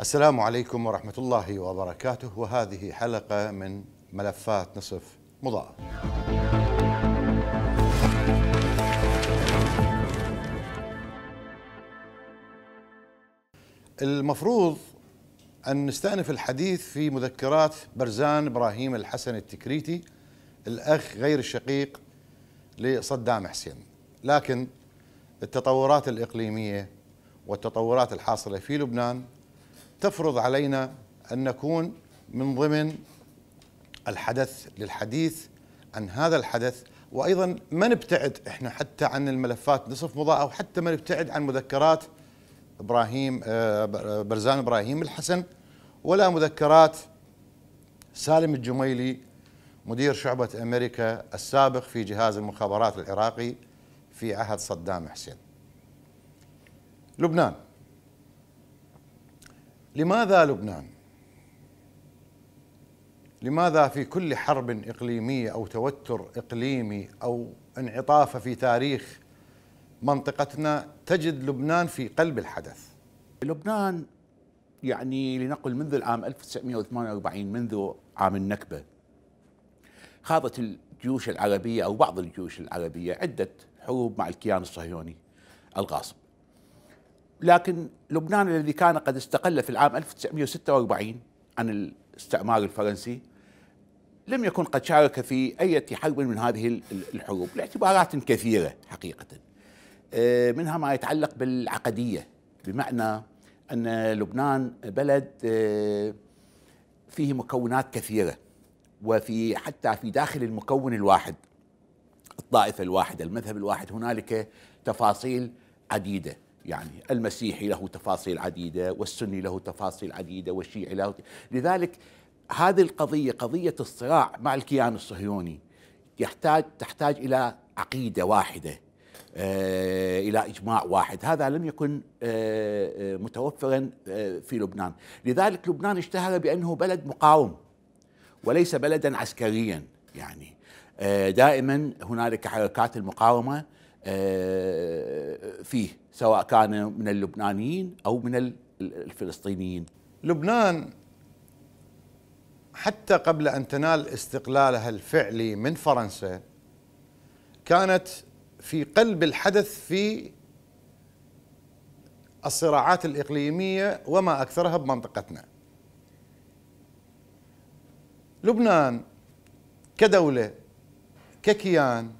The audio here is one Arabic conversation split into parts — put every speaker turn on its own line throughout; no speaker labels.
السلام عليكم ورحمة الله وبركاته وهذه حلقة من ملفات نصف مضاء المفروض أن نستأنف الحديث في مذكرات برزان إبراهيم الحسن التكريتي الأخ غير الشقيق لصدام حسين لكن التطورات الإقليمية والتطورات الحاصلة في لبنان تفرض علينا أن نكون من ضمن الحدث للحديث عن هذا الحدث وأيضا ما نبتعد إحنا حتى عن الملفات نصف مضاء أو حتى ما نبتعد عن مذكرات إبراهيم آه، آه، برزان إبراهيم الحسن ولا مذكرات سالم الجميلي مدير شعبة أمريكا السابق في جهاز المخابرات العراقي في عهد صدام حسين لبنان لماذا لبنان؟ لماذا في كل حرب إقليمية أو توتر إقليمي أو انعطافة في تاريخ منطقتنا تجد لبنان في قلب الحدث؟
لبنان يعني لنقل منذ العام 1948 منذ عام النكبة خاضت الجيوش العربية أو بعض الجيوش العربية عدة حروب مع الكيان الصهيوني الغاصب لكن لبنان الذي كان قد استقل في العام 1946 عن الاستعمار الفرنسي لم يكن قد شارك في أي حرب من هذه الحروب لاعتبارات كثيرة حقيقة آه، منها ما يتعلق بالعقدية بمعنى أن لبنان بلد آه، فيه مكونات كثيرة وفي حتى في داخل المكون الواحد الطائفة الواحدة المذهب الواحد هنالك تفاصيل عديدة يعني المسيحي له تفاصيل عديدة والسني له تفاصيل عديدة والشيعي له لذلك هذه القضية قضية الصراع مع الكيان الصهيوني يحتاج تحتاج إلى عقيدة واحدة آه، إلى إجماع واحد هذا لم يكن آه، آه، متوفرا في لبنان لذلك لبنان اشتهر بأنه بلد مقاوم وليس بلدا عسكريا يعني دائما هنالك حركات المقاومه آه، فيه سواء كان من اللبنانيين أو من
الفلسطينيين لبنان حتى قبل أن تنال استقلالها الفعلي من فرنسا كانت في قلب الحدث في الصراعات الإقليمية وما أكثرها بمنطقتنا لبنان كدولة ككيان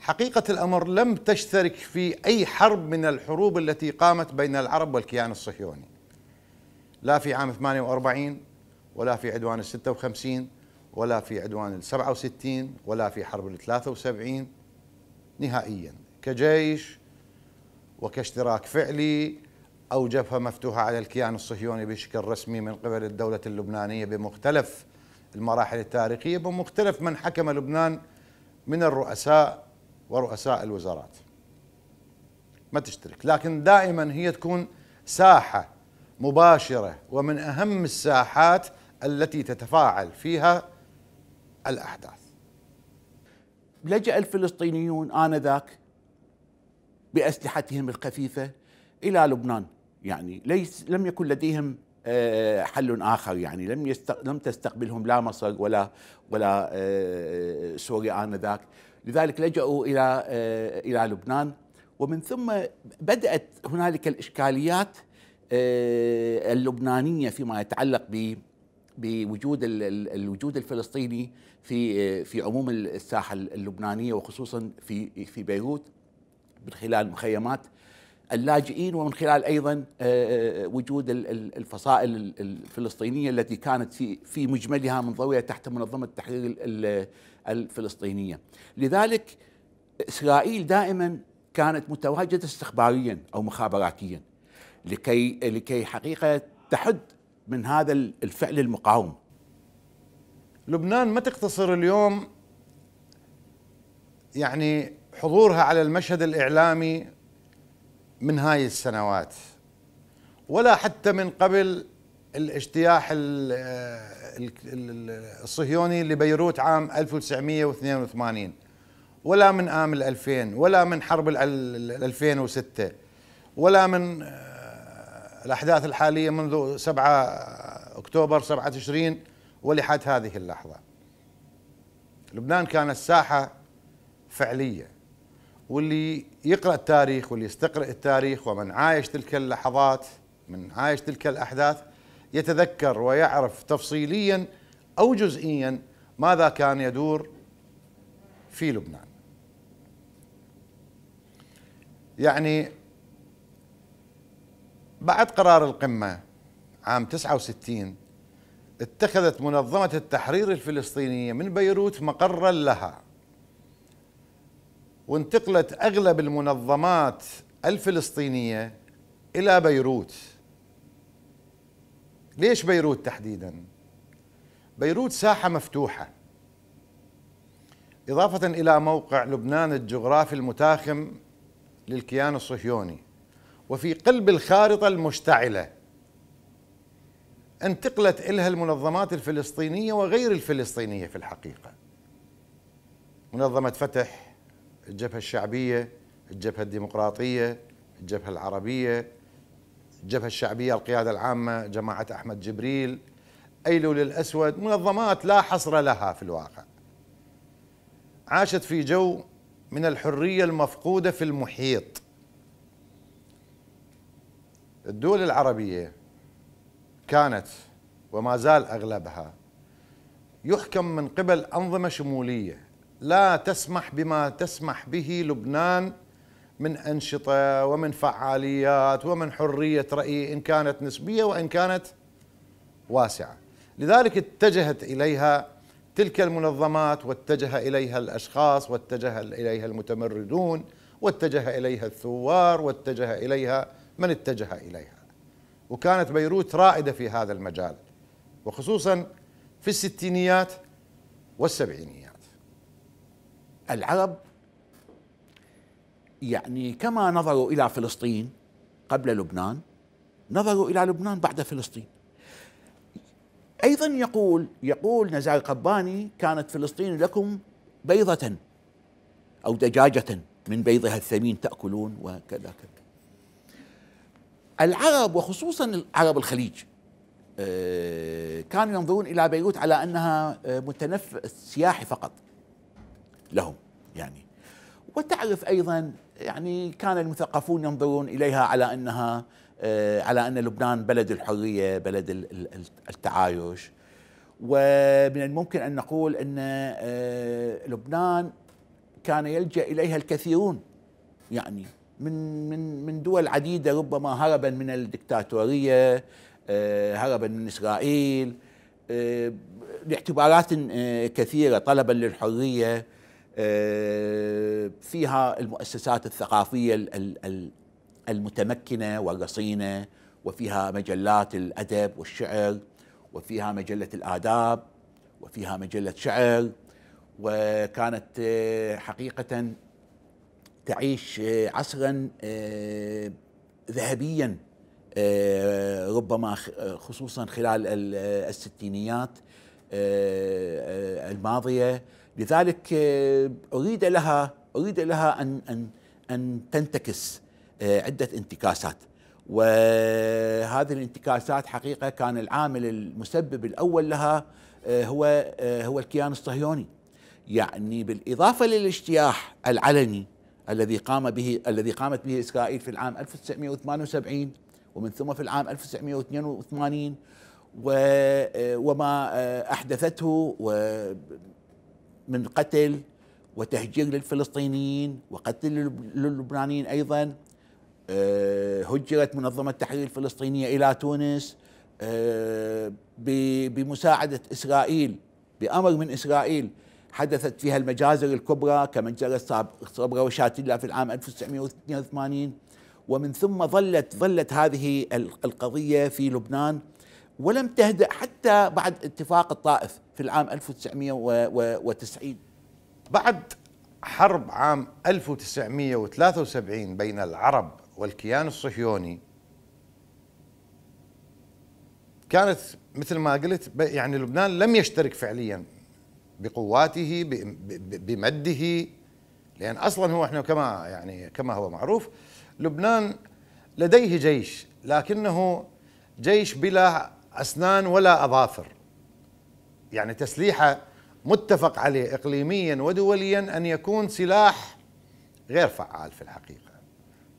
حقيقة الأمر لم تشترك في أي حرب من الحروب التي قامت بين العرب والكيان الصهيوني لا في عام 48 ولا في عدوان ال 56 ولا في عدوان ال 67 ولا في حرب ال 73 نهائيا كجيش وكاشتراك فعلي أو جبهة مفتوحة على الكيان الصهيوني بشكل رسمي من قبل الدولة اللبنانية بمختلف المراحل التاريخية بمختلف من حكم لبنان من الرؤساء ورؤساء الوزارات ما تشترك لكن دائما هي تكون ساحة مباشرة ومن أهم الساحات التي تتفاعل فيها الأحداث لجأ الفلسطينيون
آنذاك بأسلحتهم الخفيفة إلى لبنان يعني ليس لم يكن لديهم آه، حل آخر يعني لم يست... لم تستقبلهم لا مصر ولا ولا آه، سوريا آنذاك لذلك لجأوا إلى آه، إلى لبنان ومن ثم بدأت هنالك الإشكاليات آه، اللبنانية فيما يتعلق بوجود الوجود الفلسطيني في آه، في عموم الساحه اللبنانيه وخصوصا في في بيروت من خلال مخيمات اللاجئين ومن خلال ايضا آه، آه، وجود الفصائل الفلسطينيه التي كانت في مجملها منضويه تحت منظمه التحرير الفلسطينيه. لذلك اسرائيل دائما كانت متواجده استخباريا او مخابراتيا لكي لكي حقيقه تحد من هذا الفعل المقاوم.
لبنان ما تقتصر اليوم يعني حضورها على المشهد الاعلامي من هاي السنوات ولا حتى من قبل الاجتياح الصهيوني لبيروت عام 1982 ولا من عام 2000 ولا من حرب 2006 ولا من آه، الأحداث الحالية منذ 7 أكتوبر 7 تشرين ولحد هذه اللحظة لبنان كانت ساحة فعلية واللي يقرأ التاريخ واللي يستقرأ التاريخ ومن عايش تلك اللحظات من عايش تلك الأحداث يتذكر ويعرف تفصيليا أو جزئيا ماذا كان يدور في لبنان يعني بعد قرار القمة عام 69 اتخذت منظمة التحرير الفلسطينية من بيروت مقرا لها وانتقلت اغلب المنظمات الفلسطينيه الى بيروت ليش بيروت تحديدا بيروت ساحه مفتوحه اضافه الى موقع لبنان الجغرافي المتاخم للكيان الصهيوني وفي قلب الخارطه المشتعله انتقلت الها المنظمات الفلسطينيه وغير الفلسطينيه في الحقيقه منظمه فتح الجبهة الشعبية الجبهة الديمقراطية الجبهة العربية الجبهة الشعبية القيادة العامة جماعة أحمد جبريل أيلول الأسود منظمات لا حصر لها في الواقع عاشت في جو من الحرية المفقودة في المحيط الدول العربية كانت وما زال أغلبها يحكم من قبل أنظمة شمولية لا تسمح بما تسمح به لبنان من أنشطة ومن فعاليات ومن حرية رأي إن كانت نسبية وإن كانت واسعة لذلك اتجهت إليها تلك المنظمات واتجه إليها الأشخاص واتجه إليها المتمردون واتجه إليها الثوار واتجه إليها من اتجه إليها وكانت بيروت رائدة في هذا المجال وخصوصا في الستينيات والسبعينيات العرب
يعني كما نظروا الى فلسطين قبل لبنان نظروا الى لبنان بعد فلسطين ايضا يقول يقول نزار قباني كانت فلسطين لكم بيضه او دجاجه من بيضها الثمين تاكلون وكذا كذا العرب وخصوصا عرب الخليج آه، كانوا ينظرون الى بيروت على انها آه، متنفس سياحي فقط لهم يعني وتعرف ايضا يعني كان المثقفون ينظرون اليها على انها آه، على ان لبنان بلد الحريه بلد التعايش ومن الممكن ان نقول ان آه، لبنان كان يلجا اليها الكثيرون يعني من من من دول عديده ربما هربا من الدكتاتوريه آه، هربا من اسرائيل لاعتبارات كثيره طلبا للحريه آه، فيها المؤسسات الثقافية المتمكنة والرصينة وفيها مجلات الأدب والشعر وفيها مجلة الآداب وفيها مجلة شعر وكانت آه، حقيقة تعيش آه، عصرا ذهبيا ربما خصوصا خلال الستينيات آه، آه، الماضيه لذلك آه، اريد لها اريد لها ان ان ان تنتكس عده انتكاسات وهذه الانتكاسات حقيقه كان العامل المسبب الاول لها هو هو الكيان الصهيوني يعني بالاضافه للاجتياح العلني الذي قام به الذي قامت به اسرائيل في العام 1978 ومن ثم في العام 1982 آه، وما آه، أحدثته من قتل وتهجير للفلسطينيين وقتل للبنانيين أيضا آه، هجرت منظمة التحرير الفلسطينية إلى تونس بمساعدة إسرائيل بأمر من إسرائيل حدثت فيها المجازر الكبرى كمجزرة صبرا وشاتيلا في العام 1982 ومن ثم ظلت ظلت هذه القضية في لبنان ولم تهدأ حتى بعد اتفاق الطائف في العام
1990 بعد حرب عام 1973 بين العرب والكيان الصهيوني كانت مثل ما قلت يعني لبنان لم يشترك فعليا بقواته بمده لان اصلا هو احنا كما يعني كما هو معروف لبنان لديه جيش لكنه جيش بلا أسنان ولا أظافر يعني تسليحه متفق عليه إقليميا ودوليا أن يكون سلاح غير فعال في الحقيقة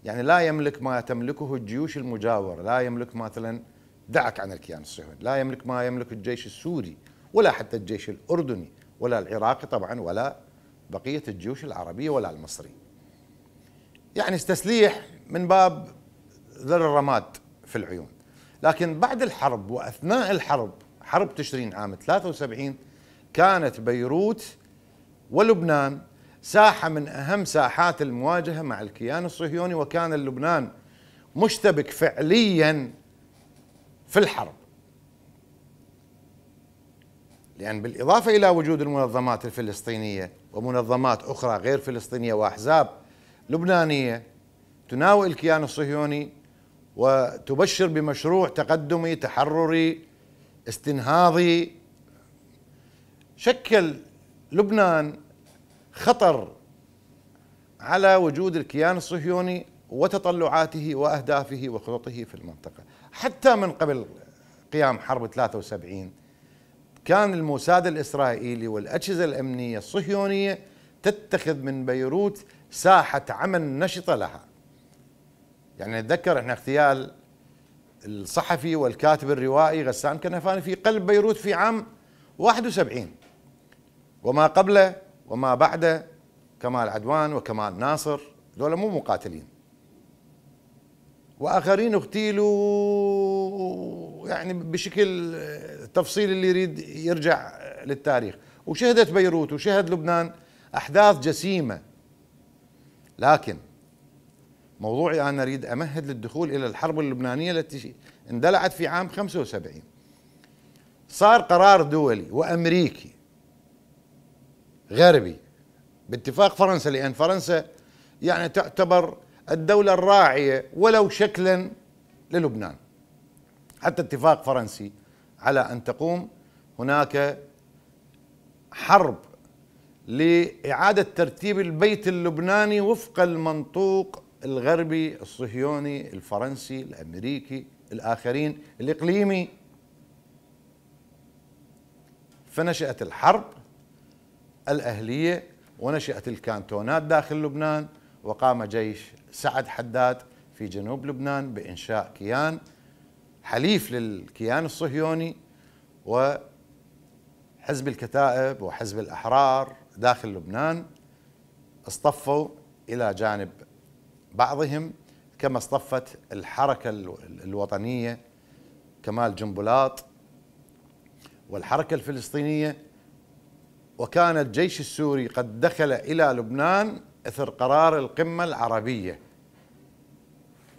يعني لا يملك ما تملكه الجيوش المجاورة لا يملك مثلا دعك عن الكيان الصهيوني لا يملك ما يملك الجيش السوري ولا حتى الجيش الأردني ولا العراقي طبعا ولا بقية الجيوش العربية ولا المصري يعني استسليح من باب ذر الرماد في العيون لكن بعد الحرب واثناء الحرب حرب تشرين عام 73 كانت بيروت ولبنان ساحه من اهم ساحات المواجهه مع الكيان الصهيوني وكان لبنان مشتبك فعليا في الحرب لأن بالإضافة إلى وجود المنظمات الفلسطينية ومنظمات أخرى غير فلسطينية وأحزاب لبنانية تناوئ الكيان الصهيوني وتبشر بمشروع تقدمي تحرري استنهاضي شكل لبنان خطر على وجود الكيان الصهيوني وتطلعاته واهدافه وخططه في المنطقه حتى من قبل قيام حرب 73 كان الموساد الاسرائيلي والاجهزه الامنيه الصهيونيه تتخذ من بيروت ساحه عمل نشطه لها يعني نتذكر احنا اغتيال الصحفي والكاتب الروائي غسان كنفاني في قلب بيروت في عام 71 وما قبله وما بعده كمال عدوان وكمال ناصر دول مو مقاتلين واخرين اغتيلوا يعني بشكل تفصيل اللي يريد يرجع للتاريخ وشهدت بيروت وشهد لبنان احداث جسيمه لكن موضوعي أنا أريد أمهد للدخول إلى الحرب اللبنانية التي اندلعت في عام 75 صار قرار دولي وأمريكي غربي باتفاق فرنسا لأن فرنسا يعني تعتبر الدولة الراعية ولو شكلا للبنان حتى اتفاق فرنسي على أن تقوم هناك حرب لإعادة ترتيب البيت اللبناني وفق المنطوق الغربي الصهيوني الفرنسي الامريكي الاخرين الاقليمي فنشات الحرب الاهليه ونشات الكانتونات داخل لبنان وقام جيش سعد حداد في جنوب لبنان بانشاء كيان حليف للكيان الصهيوني وحزب الكتائب وحزب الاحرار داخل لبنان اصطفوا الى جانب بعضهم كما اصطفت الحركة الوطنية كمال جنبلاط والحركة الفلسطينية وكان الجيش السوري قد دخل إلى لبنان إثر قرار القمة العربية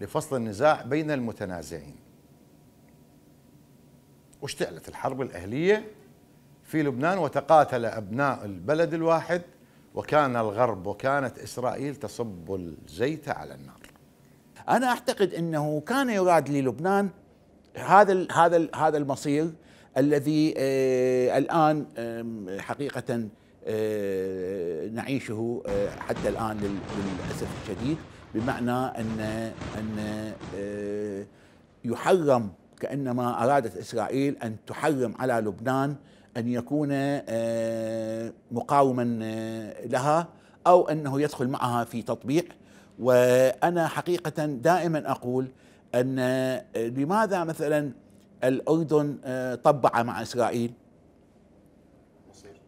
لفصل النزاع بين المتنازعين واشتعلت الحرب الأهلية في لبنان وتقاتل أبناء البلد الواحد وكان الغرب وكانت إسرائيل تصب الزيت على النار أنا أعتقد أنه كان يراد للبنان
هذا هذا هذا المصير الذي آه، الآن حقيقة آه، نعيشه آه، حتى الآن للأسف الشديد بمعنى أن أن يحرم كأنما أرادت إسرائيل أن تحرم على لبنان أن يكون آه، مقاوما آه، لها أو أنه يدخل معها في تطبيع وأنا حقيقة دائما أقول أن آه، لماذا مثلا الأردن طبع مع إسرائيل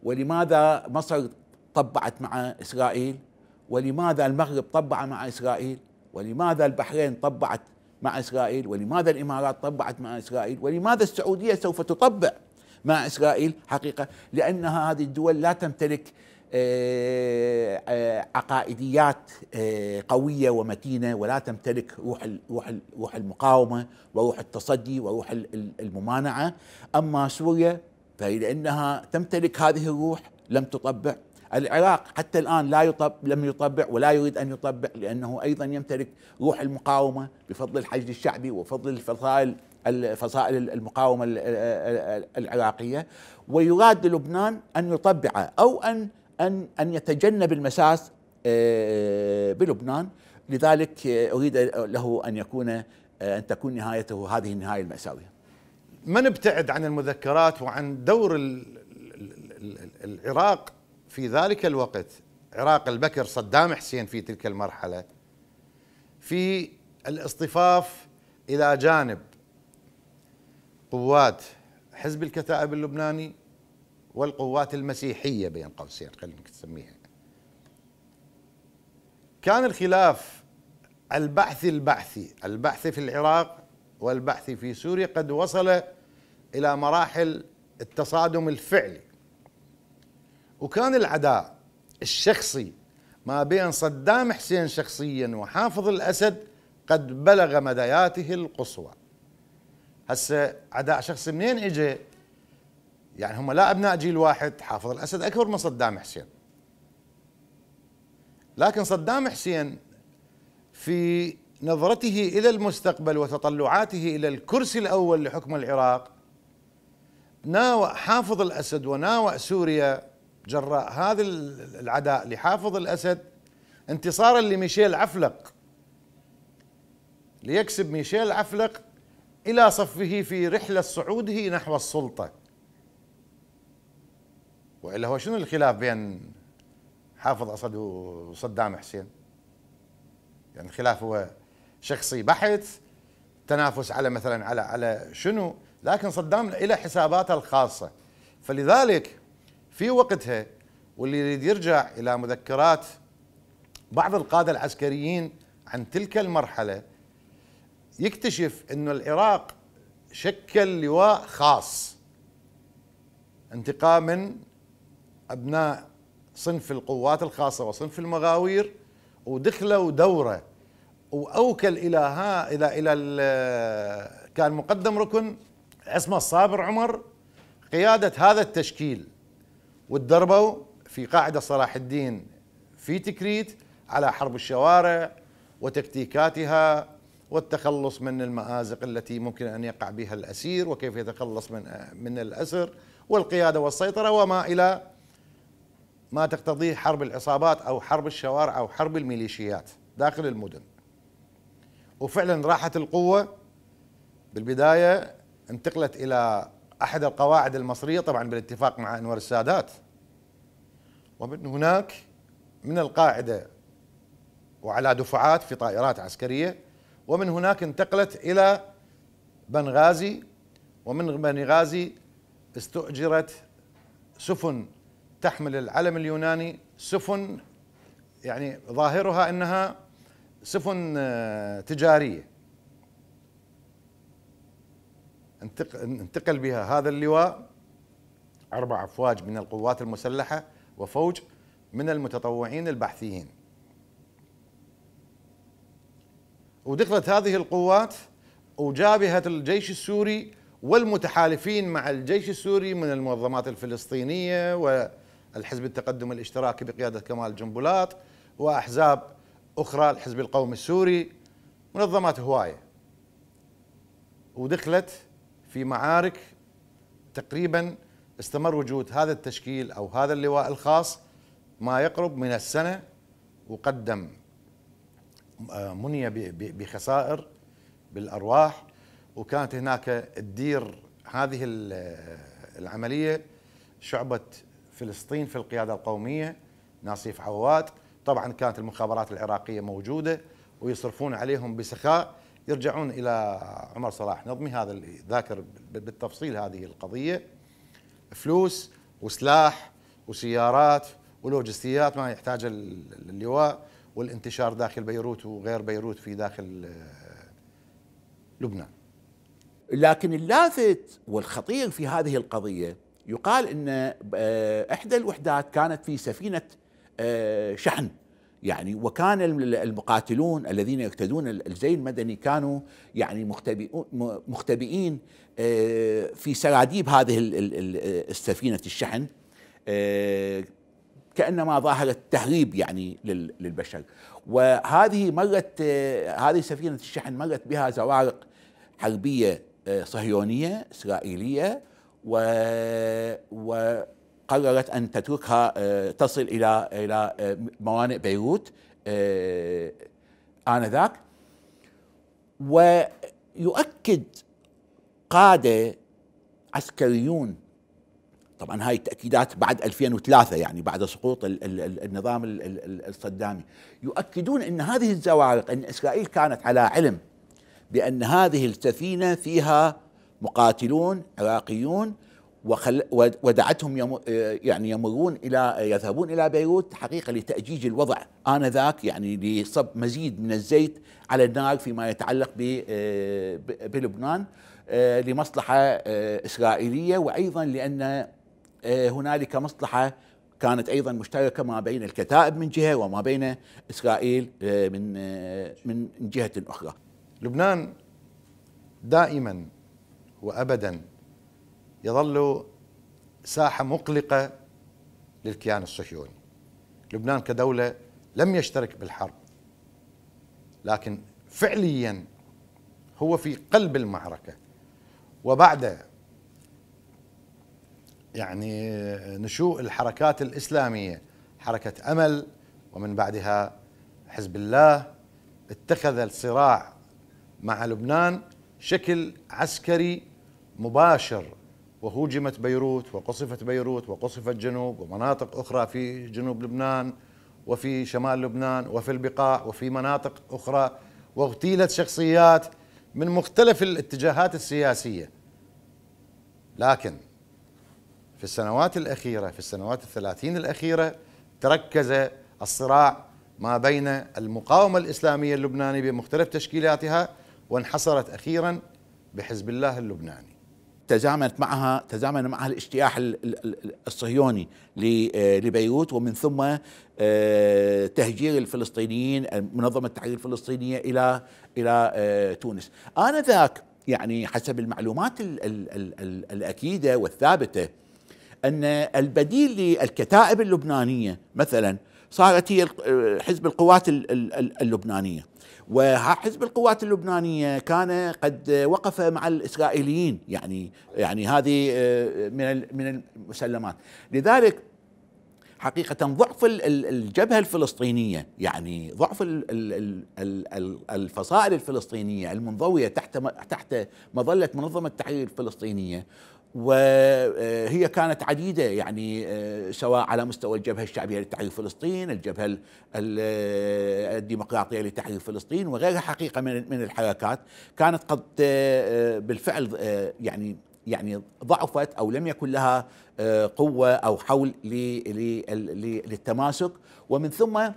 ولماذا مصر طبعت مع إسرائيل ولماذا المغرب طبع مع إسرائيل ولماذا البحرين طبعت مع إسرائيل ولماذا الإمارات طبعت مع إسرائيل ولماذا السعودية سوف تطبع مع إسرائيل حقيقة لأنها هذه الدول لا تمتلك آه، آه، عقائديات آه، قوية ومتينة ولا تمتلك روح روح روح المقاومة وروح التصدي وروح الممانعة أما سوريا فلأنها تمتلك هذه الروح لم تطبع العراق حتى الآن لا يطب لم يطبع ولا يريد أن يطبع لأنه أيضا يمتلك روح المقاومة بفضل الحشد الشعبي وفضل الفصائل الفصائل المقاومة العراقية ويراد للبنان أن يطبع أو أن أن أن يتجنب المساس آه، آه، بلبنان لذلك آه، أريد له أن يكون أن تكون نهايته هذه النهاية
المأساوية ما نبتعد عن المذكرات وعن دور العراق في ذلك الوقت عراق البكر صدام حسين في تلك المرحلة في الاصطفاف إلى جانب قوات حزب الكتائب اللبناني والقوات المسيحية بين قوسين خلينا نسميها كان الخلاف البعث البعثي البعث في العراق والبعث في سوريا قد وصل إلى مراحل التصادم الفعلي وكان العداء الشخصي ما بين صدام حسين شخصيا وحافظ الأسد قد بلغ مداياته القصوى هسه عداء شخصي منين اجى؟ يعني هم لا ابناء جيل واحد حافظ الاسد اكبر من صدام حسين لكن صدام حسين في نظرته الى المستقبل وتطلعاته الى الكرسي الاول لحكم العراق ناوى حافظ الاسد وناوى سوريا جراء هذا العداء لحافظ الاسد انتصارا لميشيل عفلق ليكسب ميشيل عفلق إلى صفه في رحلة صعوده نحو السلطة وإلا هو شنو الخلاف بين حافظ أسد وصدام حسين يعني الخلاف هو شخصي بحت تنافس على مثلا على على شنو لكن صدام إلى حساباته الخاصة فلذلك في وقتها واللي يريد يرجع إلى مذكرات بعض القادة العسكريين عن تلك المرحلة يكتشف انه العراق شكل لواء خاص انتقاما ابناء صنف القوات الخاصه وصنف المغاوير ودخلوا دوره واوكل الى ها الى الى كان مقدم ركن اسمه الصابر عمر قياده هذا التشكيل وتدربوا في قاعده صلاح الدين في تكريت على حرب الشوارع وتكتيكاتها والتخلص من المآزق التي ممكن أن يقع بها الأسير وكيف يتخلص من من الأسر والقيادة والسيطرة وما إلى ما تقتضيه حرب العصابات أو حرب الشوارع أو حرب الميليشيات داخل المدن وفعلا راحت القوة بالبداية انتقلت إلى أحد القواعد المصرية طبعا بالاتفاق مع أنور السادات ومن هناك من القاعدة وعلى دفعات في طائرات عسكرية ومن هناك انتقلت إلى بنغازي ومن بنغازي استؤجرت سفن تحمل العلم اليوناني سفن يعني ظاهرها انها سفن آه، تجاريه انتقل بها هذا اللواء اربع افواج من القوات المسلحه وفوج من المتطوعين البحثيين ودخلت هذه القوات وجابهت الجيش السوري والمتحالفين مع الجيش السوري من المنظمات الفلسطينية والحزب التقدم الاشتراكي بقيادة كمال جنبلاط وأحزاب أخرى الحزب القومي السوري منظمات هواية ودخلت في معارك تقريبا استمر وجود هذا التشكيل أو هذا اللواء الخاص ما يقرب من السنة وقدم مني بخسائر بالارواح وكانت هناك تدير هذه العمليه شعبه فلسطين في القياده القوميه ناصيف عواد طبعا كانت المخابرات العراقيه موجوده ويصرفون عليهم بسخاء يرجعون الى عمر صلاح نظمي هذا اللي ذاكر بالتفصيل هذه القضيه فلوس وسلاح وسيارات ولوجستيات ما يحتاج اللواء والانتشار داخل بيروت وغير بيروت في داخل آه، لبنان
لكن اللافت والخطير في هذه القضية يقال أن آه، إحدى الوحدات كانت في سفينة آه، شحن يعني وكان المقاتلون الذين يقتدون الزي المدني كانوا يعني مختبئين في سراديب هذه السفينة الشحن كانما ظاهره تهريب يعني للبشر وهذه مرت هذه سفينه الشحن مرت بها زوارق حربيه آه، صهيونيه اسرائيليه و وقررت ان تتركها آه، تصل الى الى آه، موانئ بيروت انذاك ويؤكد قاده عسكريون طبعا هاي التأكيدات بعد 2003 يعني بعد سقوط الـ الـ النظام الـ الصدامي يؤكدون أن هذه الزوارق أن إسرائيل كانت على علم بأن هذه السفينة فيها مقاتلون عراقيون وخل ودعتهم يم آه، يعني يمرون الى يذهبون الى بيروت حقيقه لتاجيج الوضع انذاك يعني لصب مزيد من الزيت على النار فيما يتعلق آه، بلبنان آه، لمصلحه اسرائيليه وايضا لان آه، هنالك مصلحه كانت ايضا مشتركه ما بين الكتائب من جهه وما بين اسرائيل آه،
من آه، من جهه اخرى. لبنان دائما وابدا يظل ساحه مقلقه للكيان الصهيوني. لبنان كدوله لم يشترك بالحرب لكن فعليا هو في قلب المعركه وبعد يعني نشوء الحركات الإسلامية حركة أمل ومن بعدها حزب الله اتخذ الصراع مع لبنان شكل عسكري مباشر وهوجمت بيروت وقصفت بيروت وقصفت جنوب ومناطق أخرى في جنوب لبنان وفي شمال لبنان وفي البقاع وفي مناطق أخرى واغتيلت شخصيات من مختلف الاتجاهات السياسية لكن في السنوات الأخيرة في السنوات الثلاثين الأخيرة تركز الصراع ما بين المقاومة الإسلامية اللبنانية بمختلف تشكيلاتها وانحصرت أخيرا بحزب الله اللبناني تزامنت معها تزامن معها الاجتياح الصهيوني
آه، لبيروت ومن ثم آه، تهجير الفلسطينيين منظمه التحرير الفلسطينيه الى الى آه، تونس انذاك يعني حسب المعلومات الاكيده والثابته ان البديل للكتائب اللبنانيه مثلا صارت هي حزب القوات اللبنانيه وحزب القوات اللبنانيه كان قد وقف مع الاسرائيليين يعني يعني هذه آه، من من المسلمات لذلك حقيقة ضعف الجبهة الفلسطينية يعني ضعف الفصائل الفلسطينية المنضوية تحت تحت مظلة منظمة التحرير الفلسطينية وهي كانت عديدة يعني آه، سواء على مستوى الجبهة الشعبية لتحرير فلسطين الجبهة آه، الديمقراطية لتحرير فلسطين وغيرها حقيقة من الحركات كانت قد آه، بالفعل يعني يعني ضعفت او لم يكن لها قوه او حول للتماسك ومن ثم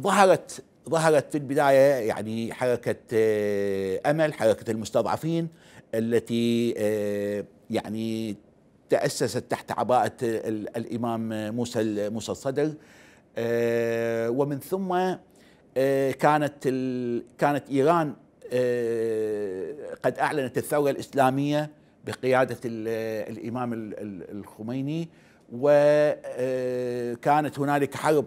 ظهرت ظهرت في البداية يعني حركة آه، أمل حركة المستضعفين التي آه، يعني تأسست تحت عباءة الإمام موسى موسى الصدر آه، ومن ثم كانت كانت إيران قد أعلنت الثورة الإسلامية بقيادة الإمام الخميني وكانت هنالك حرب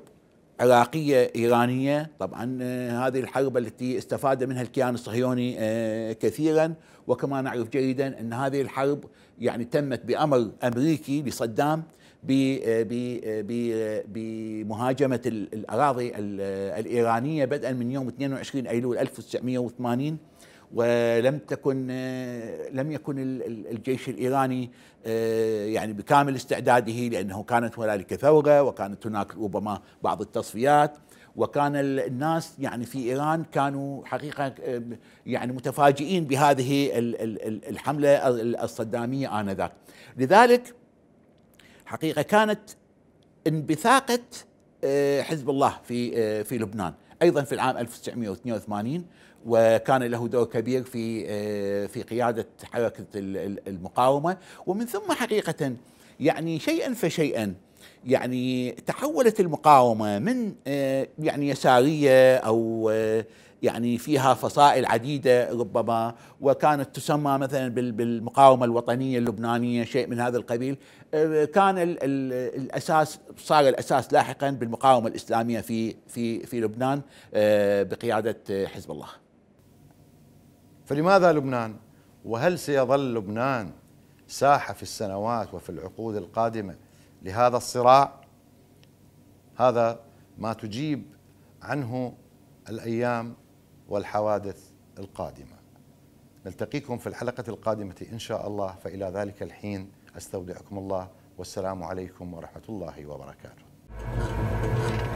عراقية إيرانية طبعا آه، هذه الحرب التي استفاد منها الكيان الصهيوني آه، كثيرا وكما نعرف جيدا أن هذه الحرب يعني تمت بأمر أمريكي لصدام آه، بمهاجمة الأراضي الإيرانية بدءا من يوم 22 أيلول 1980 ولم تكن لم يكن الجيش الايراني آه، يعني بكامل استعداده لانه كانت هنالك ثوره وكانت هناك ربما بعض التصفيات وكان الناس يعني في ايران كانوا حقيقه آه، يعني متفاجئين بهذه الحمله الصداميه انذاك لذلك حقيقه كانت انبثاقه آه، حزب الله في في لبنان ايضا في العام 1982 وكان له دور كبير في آه، في قياده حركه المقاومه ومن ثم حقيقه يعني شيئا فشيئا يعني تحولت المقاومه من آه، يعني يساريه او آه، يعني فيها فصائل عديده ربما وكانت تسمى مثلا بالمقاومه الوطنيه اللبنانيه شيء من هذا القبيل كان الاساس صار الاساس لاحقا بالمقاومه الاسلاميه في في في لبنان
بقياده حزب الله فلماذا لبنان؟ وهل سيظل لبنان ساحة في السنوات وفي العقود القادمة لهذا الصراع؟ هذا ما تجيب عنه الأيام والحوادث القادمة نلتقيكم في الحلقة القادمة إن شاء الله فإلى ذلك الحين أستودعكم الله والسلام عليكم ورحمة الله وبركاته